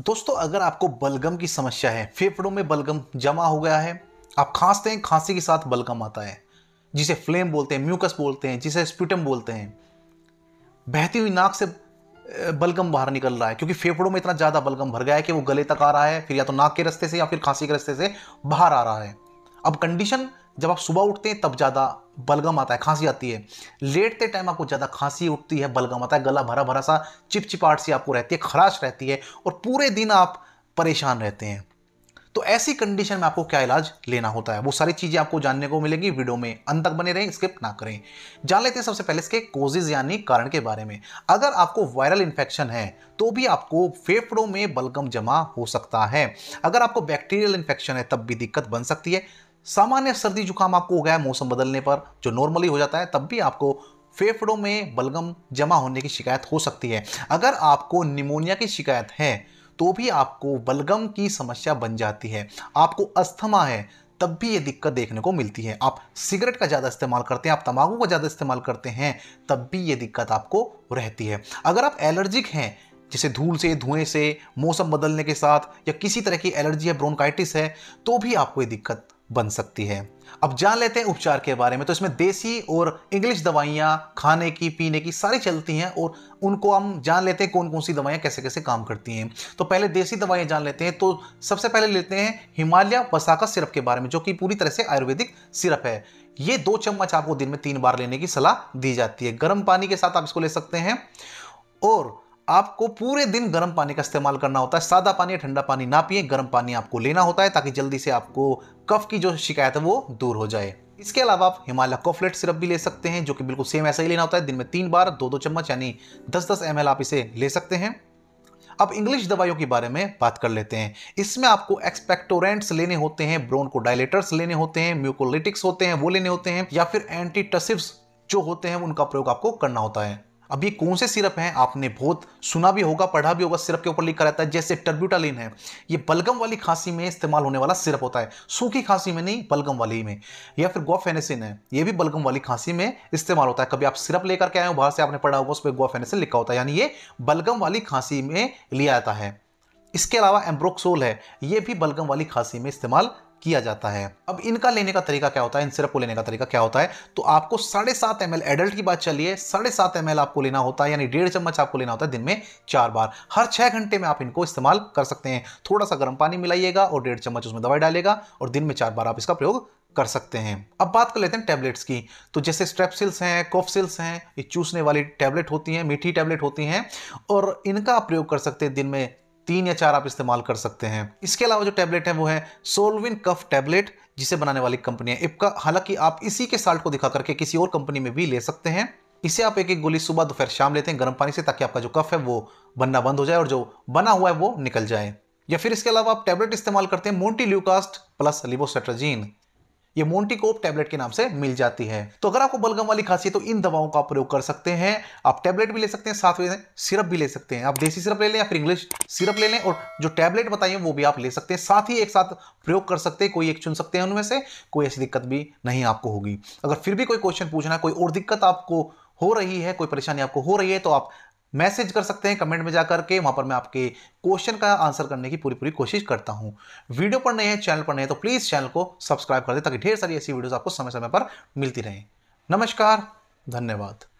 दोस्तों अगर आपको बलगम की समस्या है फेफड़ों में बलगम जमा हो गया है आप खांसते हैं खांसी के साथ बलगम आता है जिसे फ्लेम बोलते हैं म्यूकस बोलते हैं जिसे स्प्यूटम बोलते हैं बहती हुई नाक से बलगम बाहर निकल रहा है क्योंकि फेफड़ों में इतना ज़्यादा बलगम भर गया है कि वो गले तक आ रहा है फिर या तो नाक के रास्ते से या फिर खांसी के रास्ते से बाहर आ रहा है अब कंडीशन जब आप सुबह उठते हैं तब ज़्यादा बलगम आता है खांसी आती है लेटते टाइम आपको ज़्यादा खांसी उठती है बलगम आता है गला भरा भरा सा चिपचिपाट सी आपको रहती है खराश रहती है और पूरे दिन आप परेशान रहते हैं तो ऐसी कंडीशन में आपको क्या इलाज लेना होता है वो सारी चीज़ें आपको जानने को मिलेगी वीडियो में अंत तक बने रहें स्किप ना करें जान लेते हैं सबसे पहले इसके कोजेज यानी कारण के बारे में अगर आपको वायरल इन्फेक्शन है तो भी आपको फेफड़ों में बलगम जमा हो सकता है अगर आपको बैक्टीरियल इन्फेक्शन है तब भी दिक्कत बन सकती है सामान्य सर्दी जुकाम आपको हो गया है मौसम बदलने पर जो नॉर्मली हो जाता है तब भी आपको फेफड़ों में बलगम जमा होने की शिकायत हो सकती है अगर आपको निमोनिया की शिकायत है तो भी आपको बलगम की समस्या बन जाती है आपको अस्थमा है तब भी ये दिक्कत देखने को मिलती है आप सिगरेट का ज़्यादा इस्तेमाल करते हैं आप तम्बाकू का ज़्यादा इस्तेमाल करते हैं तब भी ये दिक्कत आपको रहती है अगर आप एलर्जिक हैं जैसे धूल से धुएं से मौसम बदलने के साथ या किसी तरह की एलर्जी है ब्रोनकाइटिस है तो भी आपको ये दिक्कत बन सकती है अब जान लेते हैं उपचार के बारे में तो इसमें देसी और इंग्लिश दवाइयां खाने की पीने की सारी चलती हैं और उनको हम जान लेते हैं कौन कौन सी दवाइयाँ कैसे कैसे काम करती हैं तो पहले देसी दवाइयाँ जान लेते हैं तो सबसे पहले लेते हैं हिमालय वसाका सिरप के बारे में जो कि पूरी तरह से आयुर्वेदिक सिरप है ये दो चम्मच आपको दिन में तीन बार लेने की सलाह दी जाती है गर्म पानी के साथ आप इसको ले सकते हैं और आपको पूरे दिन गर्म पानी का इस्तेमाल करना होता है सादा पानी या ठंडा पानी ना पिए गर्म पानी आपको लेना होता है ताकि जल्दी से आपको कफ की जो शिकायत है वो दूर हो जाए इसके अलावा आप हिमालय कॉफलेट सिरप भी ले सकते हैं जो कि बिल्कुल सेम ऐसा ही लेना होता है दिन में तीन बार दो दो चम्मच यानी दस दस एम आप इसे ले सकते हैं अब इंग्लिश दवाइयों के बारे में बात कर लेते हैं इसमें आपको एक्सपेक्टोरेंट्स लेने होते हैं ब्रोन को डायलेटर्स लेने होते हैं म्यूकोलिटिक्स होते हैं वो लेने होते हैं या फिर एंटीटसिव्स जो होते हैं उनका प्रयोग आपको करना होता है अब ये कौन से सिरप हैं आपने बहुत सुना भी होगा पढ़ा भी होगा सिरप के ऊपर लिखा रहता है जैसे टर्ब्यूटालिन है ये बलगम वाली खांसी में इस्तेमाल होने वाला सिरप होता है सूखी खांसी में नहीं बलगम वाली में या फिर गोफेनेसिन है ये भी बलगम वाली खांसी में इस्तेमाल होता है कभी आप सिरप लेकर के आए हो बाहर से आपने पढ़ा होगा उस पर गोफेनेसिन लिखा होता है यानी ये बलगम वाली खांसी में लिया जाता है इसके अलावा एम्ब्रोक्सोल है ये भी बलगम वाली खांसी में इस्तेमाल किया जाता है अब इनका लेने का तरीका क्या होता है इन सिरप को लेने का तरीका क्या होता है तो आपको साढ़े सात एम एडल्ट की बात चलिए साढ़े सात एम आपको लेना होता है यानी डेढ़ चम्मच आपको लेना होता है दिन में चार बार हर छः घंटे में आप इनको इस्तेमाल कर सकते हैं थोड़ा सा गर्म पानी मिलाइएगा और डेढ़ चम्मच उसमें दवाई डालेगा और दिन में चार बार आप इसका प्रयोग कर सकते हैं अब बात कर लेते हैं टैबलेट्स की तो जैसे स्ट्रेपसिल्स हैं कोफसिल्स हैं ये चूसने वाली टैबलेट होती हैं मीठी टैबलेट होती हैं और इनका आप प्रयोग कर सकते हैं दिन में तीन या चार आप इस्तेमाल कर सकते हैं इसके अलावा जो टैबलेट है वो है सोलविन कफ टैबलेट जिसे बनाने वाली कंपनी है इपका हालांकि आप इसी के साल्ट को दिखा करके किसी और कंपनी में भी ले सकते हैं इसे आप एक एक गोली सुबह दोपहर शाम लेते हैं गर्म पानी से ताकि आपका जो कफ है वो बनना बंद हो जाए और जो बना हुआ है वो निकल जाए या फिर इसके अलावा आप टैबलेट इस्तेमाल करते हैं मोन्टी ल्यूकास्ट प्लस लिबोसेट्राजीन ये मोन्टिकोप टैबलेट के नाम से मिल जाती है तो अगर आपको बलगम वाली खांसी है तो इन दवाओं का प्रयोग कर सकते हैं आप टैबलेट भी ले सकते हैं साथ में सिरप भी ले सकते हैं आप देसी सिरप ले लें या फिर इंग्लिश सिरप ले लें और जो टैबलेट बताइए वो भी आप ले सकते हैं साथ ही एक साथ प्रयोग कर सकते हैं कोई एक चुन सकते हैं उनमें से कोई ऐसी दिक्कत भी नहीं आपको होगी अगर फिर भी कोई क्वेश्चन पूछना कोई और दिक्कत आपको हो रही है कोई परेशानी आपको हो रही है तो आप मैसेज कर सकते हैं कमेंट में जाकर के वहाँ पर मैं आपके क्वेश्चन का आंसर करने की पूरी पूरी कोशिश करता हूँ वीडियो पर नए हैं चैनल पर नए तो प्लीज़ चैनल को सब्सक्राइब कर दें ताकि ढेर सारी ऐसी वीडियोज़ आपको समय समय पर मिलती रहें नमस्कार धन्यवाद